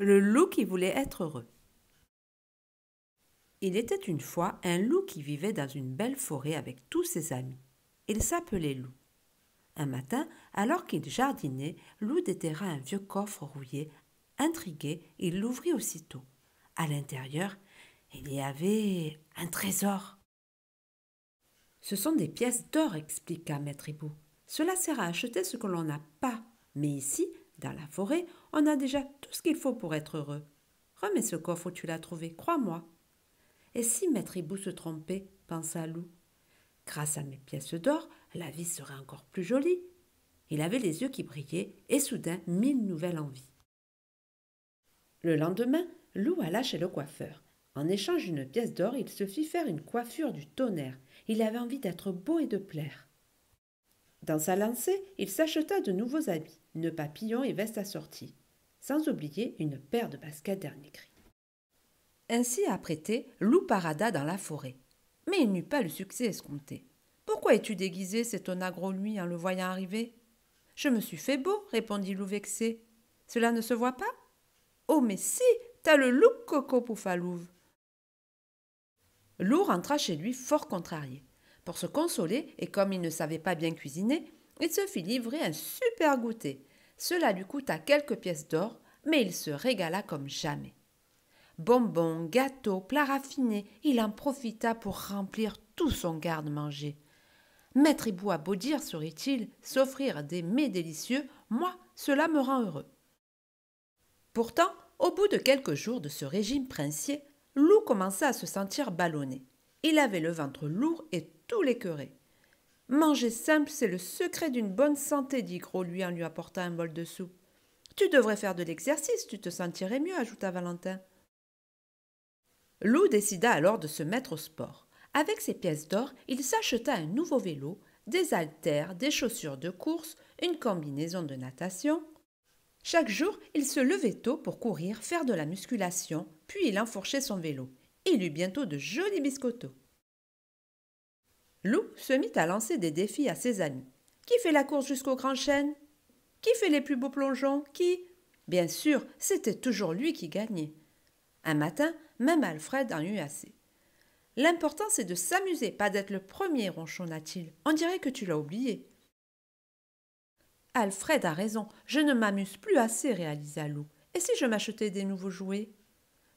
le loup qui voulait être heureux. Il était une fois un loup qui vivait dans une belle forêt avec tous ses amis. Il s'appelait Loup. Un matin, alors qu'il jardinait, Loup déterra un vieux coffre rouillé. Intrigué, il l'ouvrit aussitôt. À l'intérieur, il y avait un trésor. Ce sont des pièces d'or, expliqua Maître Hibou. Cela sert à acheter ce que l'on n'a pas. Mais ici, dans la forêt, on a déjà tout ce qu'il faut pour être heureux. Remets ce coffre où tu l'as trouvé, crois-moi. Et si Maître Hibou se trompait, pensa Loup. Grâce à mes pièces d'or, la vie serait encore plus jolie. Il avait les yeux qui brillaient et soudain mille nouvelles envies. Le lendemain, Lou alla chez le coiffeur. En échange d'une pièce d'or, il se fit faire une coiffure du tonnerre. Il avait envie d'être beau et de plaire. Dans sa lancée, il s'acheta de nouveaux habits, une papillon et vestes assorties, sans oublier une paire de baskets dernier cri. Ainsi apprêté, Loup parada dans la forêt. Mais il n'eut pas le succès escompté. Pourquoi es-tu déguisé, s'étonna Gros Lui en le voyant arriver. Je me suis fait beau, répondit Loup vexé. Cela ne se voit pas Oh, mais si T'as le look coco, louve Lou rentra chez lui fort contrarié. Pour se consoler, et comme il ne savait pas bien cuisiner, il se fit livrer un super goûter. Cela lui coûta quelques pièces d'or, mais il se régala comme jamais. Bonbons, gâteaux, plats raffinés, il en profita pour remplir tout son garde-manger. Maître Hibou à Baudir, sourit-il, s'offrir des mets délicieux, moi, cela me rend heureux. Pourtant, au bout de quelques jours de ce régime princier, loup commença à se sentir ballonné. Il avait le ventre lourd et tout l'écœurait. Manger simple, c'est le secret d'une bonne santé, dit Gros lui en lui apportant un bol de soupe. Tu devrais faire de l'exercice, tu te sentirais mieux, ajouta Valentin. Lou décida alors de se mettre au sport. Avec ses pièces d'or, il s'acheta un nouveau vélo, des haltères, des chaussures de course, une combinaison de natation. Chaque jour, il se levait tôt pour courir, faire de la musculation, puis il enfourchait son vélo il eut bientôt de jolis biscottos. Loup se mit à lancer des défis à ses amis. Qui fait la course jusqu'au grand chêne Qui fait les plus beaux plongeons Qui Bien sûr, c'était toujours lui qui gagnait. Un matin, même Alfred en eut assez. L'important, c'est de s'amuser, pas d'être le premier, ronchonna-t-il. On dirait que tu l'as oublié. Alfred a raison, je ne m'amuse plus assez, réalisa Loup. Et si je m'achetais des nouveaux jouets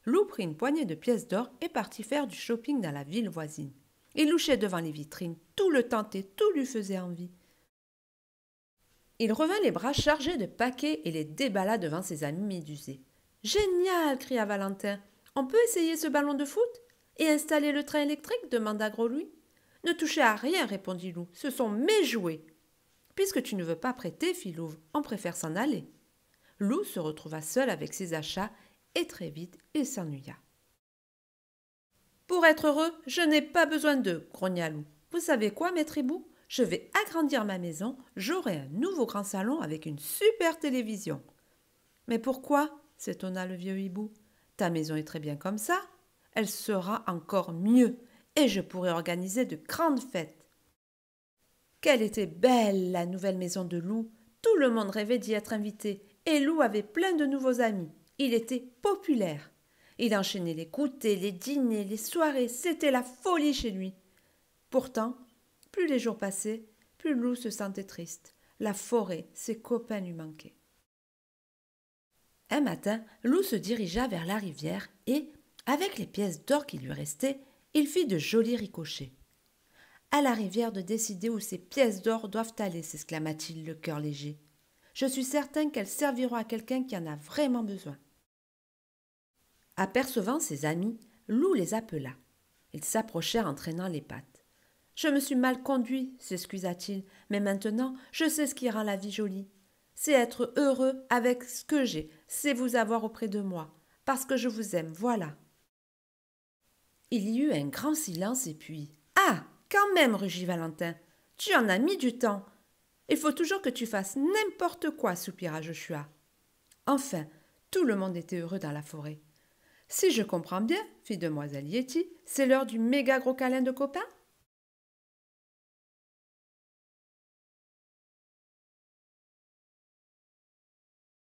Lou prit une poignée de pièces d'or et partit faire du shopping dans la ville voisine. Il louchait devant les vitrines, tout le tentait, tout lui faisait envie. Il revint les bras chargés de paquets et les déballa devant ses amis médusés. Génial cria Valentin. On peut essayer ce ballon de foot Et installer le train électrique demanda Gros Louis. Ne touchez à rien, répondit Lou. Ce sont mes jouets. Puisque tu ne veux pas prêter, fit Louve, on préfère s'en aller. Lou se retrouva seul avec ses achats et très vite il s'ennuya. Pour être heureux, je n'ai pas besoin d'eux, grogna Loup. Vous savez quoi, maître Hibou Je vais agrandir ma maison, j'aurai un nouveau grand salon avec une super télévision. Mais pourquoi s'étonna le vieux hibou. Ta maison est très bien comme ça. Elle sera encore mieux et je pourrai organiser de grandes fêtes. Quelle était belle la nouvelle maison de Loup. Tout le monde rêvait d'y être invité et Loup avait plein de nouveaux amis. Il était populaire. Il enchaînait les goûters, les dîners, les soirées, c'était la folie chez lui. Pourtant, plus les jours passaient, plus Lou se sentait triste. La forêt, ses copains lui manquaient. Un matin, Lou se dirigea vers la rivière et, avec les pièces d'or qui lui restaient, il fit de jolis ricochets. À la rivière de décider où ces pièces d'or doivent aller, s'exclama-t-il le cœur léger je suis certain qu'elles serviront à quelqu'un qui en a vraiment besoin. Apercevant ses amis, Loup les appela. Ils s'approchèrent en traînant les pattes. Je me suis mal conduit, s'excusa-t-il, mais maintenant je sais ce qui rend la vie jolie. C'est être heureux avec ce que j'ai, c'est vous avoir auprès de moi, parce que je vous aime, voilà. Il y eut un grand silence et puis Ah quand même, rugit Valentin. Tu en as mis du temps. Il faut toujours que tu fasses n'importe quoi, soupira Joshua. Enfin, tout le monde était heureux dans la forêt. Si je comprends bien, fit demoiselle Yeti, c'est l'heure du méga gros câlin de copain